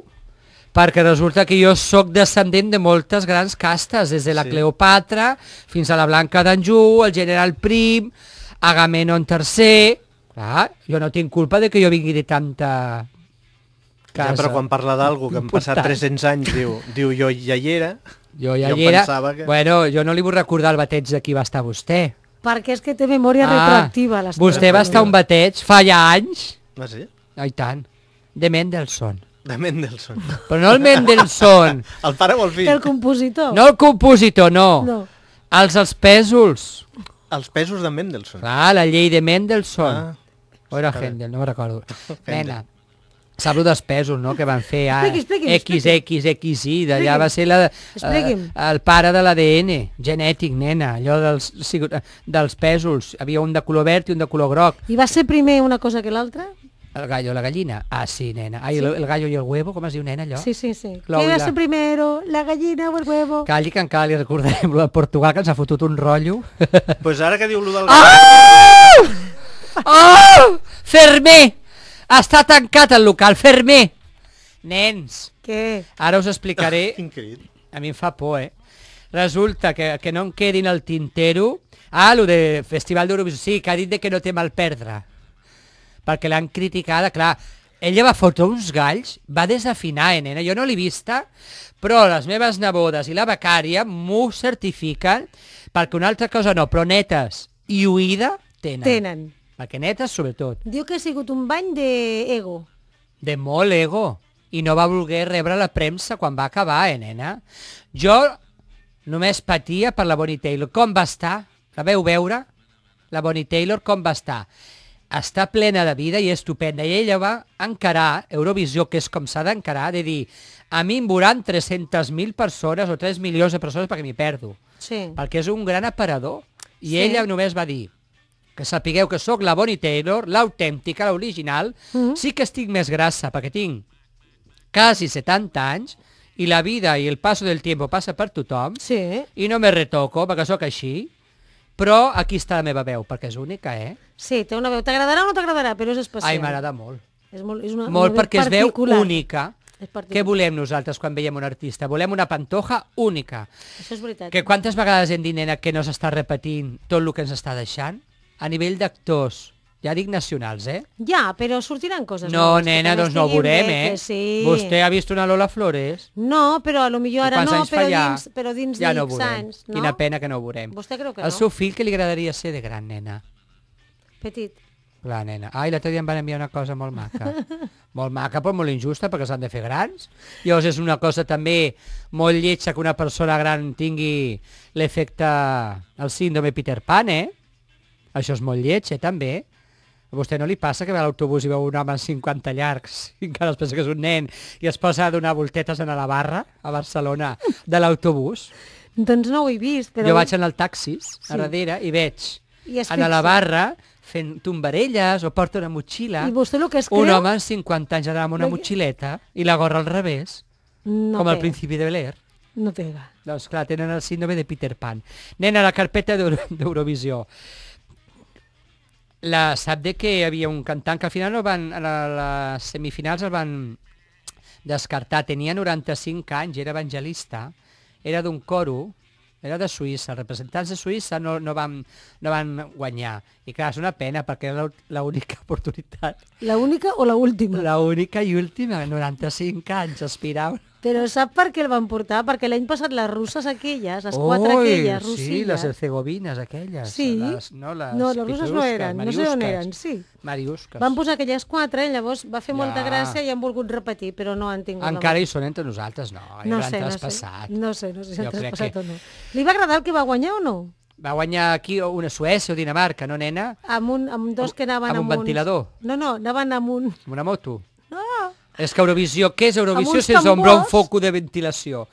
perquè resulta que jo sóc descendent de moltes grans castes, des de la sí. Cleopatra fins a la Blanca d'Anjou, el general Prim, Agamenon III... Clar, jo no tinc culpa de que jo vingui de tanta casa. Ja, però quan parla d'algú que han passat 300 anys, diu, diu jo ja hi era. Jo ja hi era. Que... Bueno, jo no li vull recordar el bateig de qui va estar vostè. Perquè és que té memòria ah, retroactiva. Vostè va estar un bateig fa ja anys. Ah, sí? I tant. De Mendelssohn. De Mendelssohn. Però no el Mendelssohn. el pare o el fill? El compositor. No el compositor, no. no. Els els pèsols. Els pèsols de Mendelssohn. Ah, la llei de Mendelssohn. Ah. O era Hendel, no me recordo. Nena, Sablo dels pesos, no?, que van fer a XXXI, d'allà va ser la, eh, el pare de l'ADN, genètic, nena, allò dels, eh, dels pèsols. Havia un de color verd i un de color groc. I va ser primer una cosa que l'altra? El gallo, la gallina. Ah, sí, nena. Ai, sí. el gallo i el huevo, com es diu, nena, allò? Sí, sí, sí. Clou Què va ser la... primero, la gallina o el huevo? Calli, que encalli, recordem-lo de Portugal, que ens ha fotut un rotllo. Doncs pues ara que diu lo del ah! gallo... Ah! Oh! Fermer! Està tancat el local, Fermé. Nens. Què? Ara us explicaré. Quin ah, crit. A mi em fa por, eh? Resulta que, que no em quedin al tintero. Ah, lo de Festival d'Eurovisió. Sí, que ha dit que no té mal perdre. Perquè l'han criticada, clar. Ella va fotre uns galls, va desafinar, eh, nena? Jo no l'he vista, però les meves nebodes i la becària m'ho certifiquen perquè una altra cosa no, però netes i oïda tenen. Tenen. Maquinetes, sobretot. Diu que ha sigut un bany d'ego. De molt ego. I no va voler rebre la premsa quan va acabar, eh, nena? Jo només patia per la Bonnie Taylor. Com va estar? La veu veure? La Bonnie Taylor com va estar? Està plena de vida i estupenda. I ella va encarar Eurovisió, que és com s'ha d'encarar, de dir, a mi em veuran 300.000 persones o 3 milions de persones perquè m'hi perdo. Sí. Perquè és un gran aparador. I sí. ella només va dir, que sapigueu que sóc la Bonnie Taylor, l'autèntica, l'original, mm -hmm. sí que estic més grassa perquè tinc quasi 70 anys i la vida i el passo del tiempo passa per tothom sí. i no me retoco perquè sóc així, però aquí està la meva veu, perquè és única, eh? Sí, té una veu. T'agradarà o no t'agradarà, però és especial. Ai, m'agrada molt. És molt, és una, molt una perquè particular. es veu única. Què volem nosaltres quan veiem un artista? Volem una pantoja única. Això és veritat. Que quantes vegades hem dit, nena, que no s'està repetint tot el que ens està deixant? a nivell d'actors, ja dic nacionals, eh? Ja, però sortiran coses No, noves, nena, doncs no ho veurem, bé, eh? Sí. Vostè ha vist una Lola Flores? No, però a lo millor ara no, però allà, dins, però dins ja no ho anys. No? Quina pena que no ho veurem. Vostè creu que El no? seu fill, que li agradaria ser de gran, nena? Petit. La nena. Ai, l'altre dia em van enviar una cosa molt maca. molt maca, però molt injusta, perquè s'han de fer grans. Llavors és una cosa també molt lletja que una persona gran tingui l'efecte, el síndrome Peter Pan, eh? Això és molt lleig, eh, també. A vostè no li passa que ve a l'autobús i veu un home amb 50 llargs i encara es pensa que és un nen i es posa a donar voltetes en la barra a Barcelona de l'autobús? Doncs no ho he vist. Però... Jo vaig en el taxi sí. a darrere i veig I en la barra fent tombarelles o porta una motxilla. I vostè el que es creu... Un home amb 50 anys amb una no... motxileta i la gorra al revés, no com pega. al principi de Belair. No pega. Doncs clar, tenen el síndrome de Peter Pan. Nena, la carpeta d'Eurovisió. Euro la sap de que hi havia un cantant que al final no van, a, la, les semifinals el van descartar. Tenia 95 anys, era evangelista, era d'un coro, era de Suïssa, els representants de Suïssa no, no, van, no van guanyar. I clar, és una pena perquè era l'única oportunitat. La única o la última? La única i última, 95 anys, aspirava però sap per què el van portar? Perquè l'any passat les russes aquelles, les quatre aquelles, russilles... Sí, les cegovines aquelles. Sí. Les, no, les, no, les russes no eren, no sé on eren, sí. Mariusques. Van posar aquelles quatre, eh? llavors va fer ja. molta gràcia i han volgut repetir, però no han tingut... Encara hi són entre nosaltres, no, sé, no sé, No sé, no sé si han traspassat o no. Li va agradar el que va guanyar o no? Va guanyar aquí una Suècia o Dinamarca, no, nena? Amb, un, amb dos que anaven amb, amb un... ventilador? No, no, anaven amb un... Amb una moto? És que Eurovisió, què és Eurovisió si és ombra un foco de ventilació?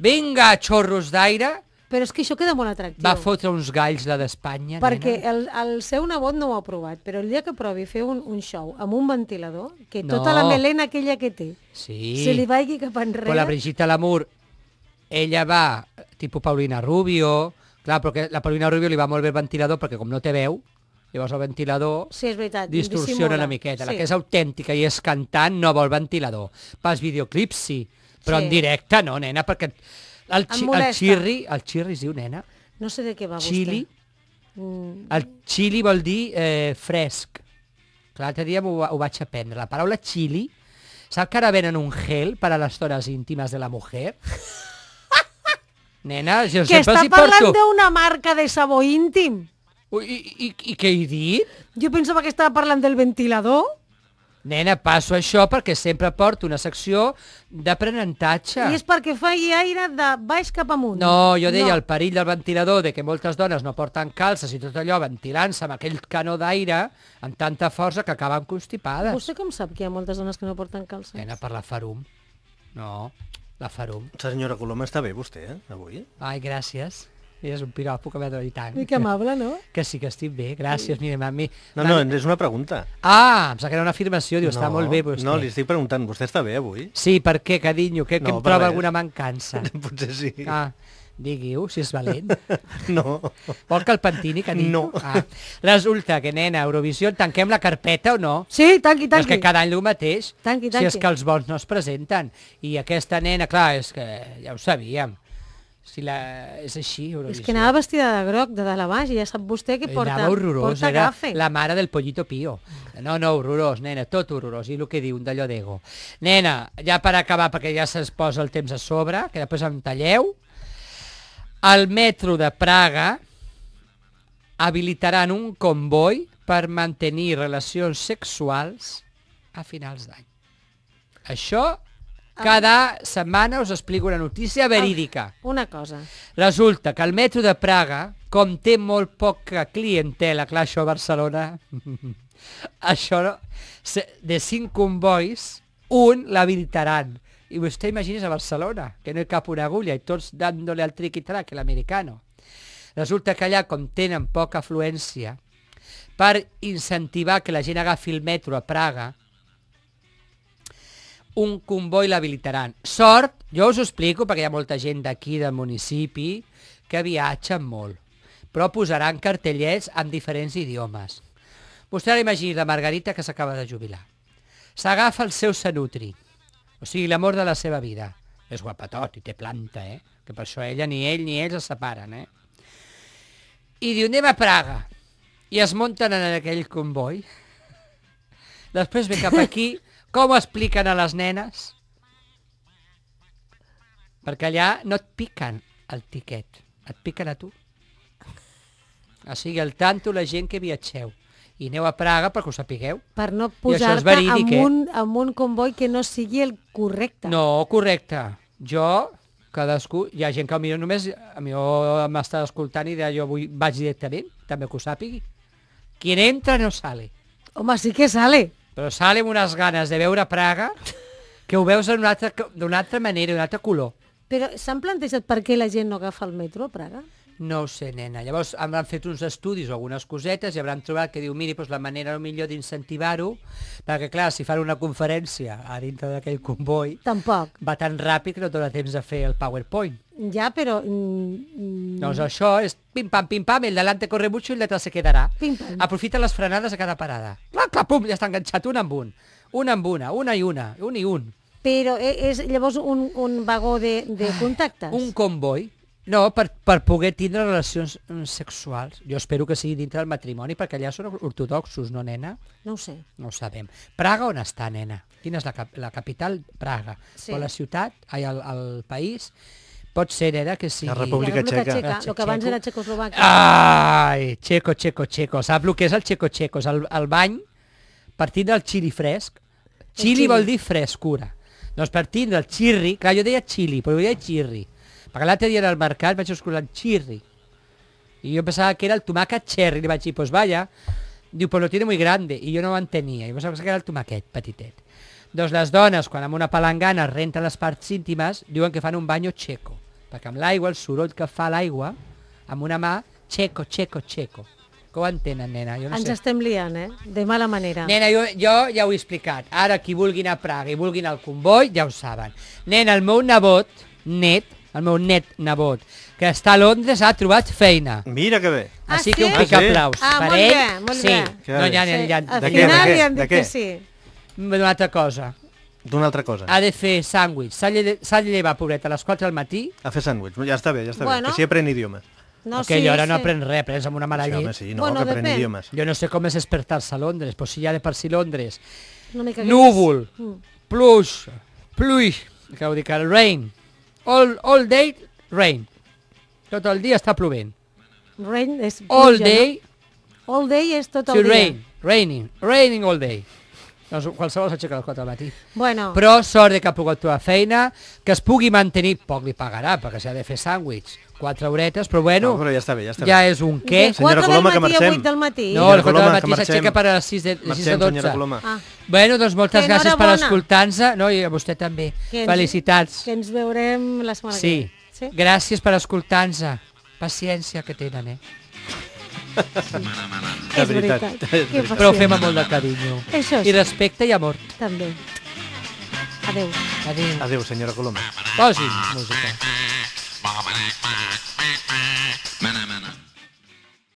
Vinga, xorros d'aire, però és que això queda molt atractiu. Va fotre uns galls la d'Espanya, Perquè nena. el, el seu nebot no ho ha provat, però el dia que provi fer un, un show amb un ventilador, que no. tota la melena aquella que té, sí. se li vagi cap enrere... Però la Brigitte Lamour, ella va, tipus Paulina Rubio, clar, perquè la Paulina Rubio li va molt bé el ventilador perquè com no té veu, Llavors el ventilador sí, és veritat, distorsiona dissimula. una miqueta. Sí. La que és autèntica i és cantant no vol ventilador. Pas videoclips sí, però sí. en directe no, nena, perquè el, xi, el xirri, el xirri es diu, nena? No sé de què va xili, vostè. Mm. El xili vol dir eh, fresc. L'altre dia ho, ho vaig aprendre. La paraula xili, sap que ara venen un gel per a les zones íntimes de la mujer? nena, jo que sempre els hi porto... Que està parlant d'una marca de sabó íntim. I, i, I què he dit? Jo pensava que estava parlant del ventilador. Nena, passo això perquè sempre porto una secció d'aprenentatge. I és perquè faci aire de baix cap amunt. No, jo deia no. el perill del ventilador, de que moltes dones no porten calces i tot allò ventilant-se amb aquell canó d'aire amb tanta força que acaben constipades. Vostè com sap que hi ha moltes dones que no porten calces? Nena, per la farum. No, la farum. Senyora Coloma, està bé vostè, eh, avui? Ai, gràcies. I és un pirof, puc haver de i tant. I que amable, no? Que sí que estic bé, gràcies, sí. mami. No, no, és una pregunta. Ah, em sap que era una afirmació, diu, no, està molt bé vostè. No, li estic preguntant, vostè està bé avui? Sí, per què, carinyo? Que, no, que em troba res. alguna mancança? Potser sí. Ah, Digui-ho, si és valent. No. Vol que el pentini, que No. Ah. Resulta que, nena, Eurovisió, tanquem la carpeta o no? Sí, tanqui, tanqui. És que cada any el mateix. Tanqui, tanqui. Si és que els bons no es presenten. I aquesta nena, clar, és que ja ho sabíem si la... És així, Eurovisió. És que anava vestida de groc, de dalt a baix, i ja sap vostè que eh, porta, anava horrorós, porta era la mare del pollito pío. No, no, horrorós, nena, tot horrorós, i el que diu, d'allò d'ego. Nena, ja per acabar, perquè ja se'ns posa el temps a sobre, que després em talleu, el metro de Praga habilitaran un comboi per mantenir relacions sexuals a finals d'any. Això Ah. Cada setmana us explico una notícia ah, verídica. Una cosa. Resulta que el metro de Praga, com té molt poca clientela, clar, això a Barcelona, això no, de cinc convois, un l'habilitaran. I vostè imagines a Barcelona, que no hi cap una agulla, i tots dándole al triqui-trac, l'americano. Resulta que allà, com tenen poca afluència, per incentivar que la gent agafi el metro a Praga, un comboi l'habilitaran. Sort, jo us ho explico perquè hi ha molta gent d'aquí, del municipi, que viatgen molt, però posaran cartellets en diferents idiomes. Vostè ara imagina la Margarita que s'acaba de jubilar. S'agafa el seu senutri, o sigui, l'amor de la seva vida. És guapatot i té planta, eh? Que per això ella ni ell ni ells es separen, eh? I diu, anem a Praga. I es munten en aquell comboi. Després ve cap aquí Com expliquen a les nenes? Perquè allà no et piquen el tiquet, et piquen a tu. O sigui, al tanto la gent que viatgeu i aneu a Praga perquè ho sapigueu. Per no posar-te en, eh? un, en un comboi que no sigui el correcte. No, correcte. Jo, cadascú... Hi ha gent que potser només m'està escoltant i deia jo vull, vaig directament, també que ho sàpigui. Quien entra no sale. Home, sí que sale. Però sale amb unes ganes de veure Praga que ho veus d'una altra, altra manera, d'un altre color. Però s'han plantejat per què la gent no agafa el metro a Praga? No ho sé, nena. Llavors han fet uns estudis o algunes cosetes i hauran trobat que diu, miri, doncs la manera millor d'incentivar-ho, perquè clar, si fan una conferència a dintre d'aquell comboi... Tampoc. Va tan ràpid que no dona temps a fer el PowerPoint. Ja, però... Mm, doncs això és pim-pam, pim-pam, el delante corre mucho i el detrás se quedarà. Aprofita les frenades a cada parada. Clar, clar, pum, ja està enganxat un amb un. Un amb una, una i una, un i un. Però eh, és llavors un, un vagó de, de contactes? Un comboi no, per, per poder tindre relacions mm, sexuals. Jo espero que sigui dintre del matrimoni, perquè allà són ortodoxos, no, nena? No ho sé. No ho sabem. Praga on està, nena? Quina és la, cap la capital? Praga. Sí. O la ciutat, ai, el, el país, pot ser, era que sigui... La República, la República Txeca. Txeca. El que abans era Txecoslovàquia. Ai, Txeco, Txeco, Txeco. Sap el que és el Txeco, Txeco? El, el bany, partint del xili fresc. Xili, xili vol dir frescura. Doncs partint del xirri, clar, jo deia xili, però jo deia xirri perquè l'altre dia al mercat vaig escoltar el xirri. I jo pensava que era el tomàquet xerri. Li vaig dir, pues vaya. Diu, pues lo tiene muy grande. I jo no ho entenia. I pensava que era el tomàquet petitet. Doncs les dones, quan amb una palangana renten les parts íntimes, diuen que fan un banyo checo. Perquè amb l'aigua, el soroll que fa l'aigua, amb una mà, checo, checo, checo. Com ho entenen, nena? Jo no Ens sé. estem liant, eh? De mala manera. Nena, jo, jo ja ho he explicat. Ara, qui vulguin a Praga i vulguin al comboi, ja ho saben. Nena, el meu nebot, net, el meu net nebot, que està a Londres, ha trobat feina. Mira que bé. Ah, Així sí? que un pic Ah, sí? ah, per molt ell, bé, molt sí. bé. No, ja, ja, ja, sí. què? De què? De què? sí. D'una altra cosa. D'una altra cosa. Ha de fer sàndwich. S'ha de, llevar, pobret, a les 4 del matí. A fer sàndwich. Ja està bé, ja està bueno. bé. Que si apren idiomes. No, okay, sí, ara sí. no aprens res, aprens amb una mala Sí, home, sí, no, bueno, que aprèn idiomes. Jo no sé com és despertar-se a Londres, però si ja de per si Londres. Núvol, mm. pluix, pluix, que ho dic, el rain, All, all day rain. Tot el dia està plovent. Rain és pluja, All day. No? All day és tot el so, dia. Rain, raining, raining all day. Doncs qualsevol s'aixeca a les 4 del matí. Bueno. Però sort de que ha pogut trobar feina, que es pugui mantenir, poc li pagarà, perquè s'ha de fer sàndwich, quatre horetes, però bueno, no, però ja, està bé, ja, està bé. ja és un què. Sí, quatre Coloma, del matí a 8 del matí. No, a quatre del matí s'aixeca per a les sis de, marxem, 6 de 12. Ah. Bueno, doncs moltes que gràcies per escoltar-nos, no, i a vostè també. Que ens, Felicitats. Que ens veurem la setmana sí. que ve. Sí, gràcies per escoltar-nos. Paciència que tenen, eh? Sí. És veritat. És veritat. Però ho fem amb molt de carinyo. Això sí. I respecte i amor. També. Adeu. Adéu. Adeu, senyora Coloma. Posi'm música. Bob and Egg Mac, Mac, Mac.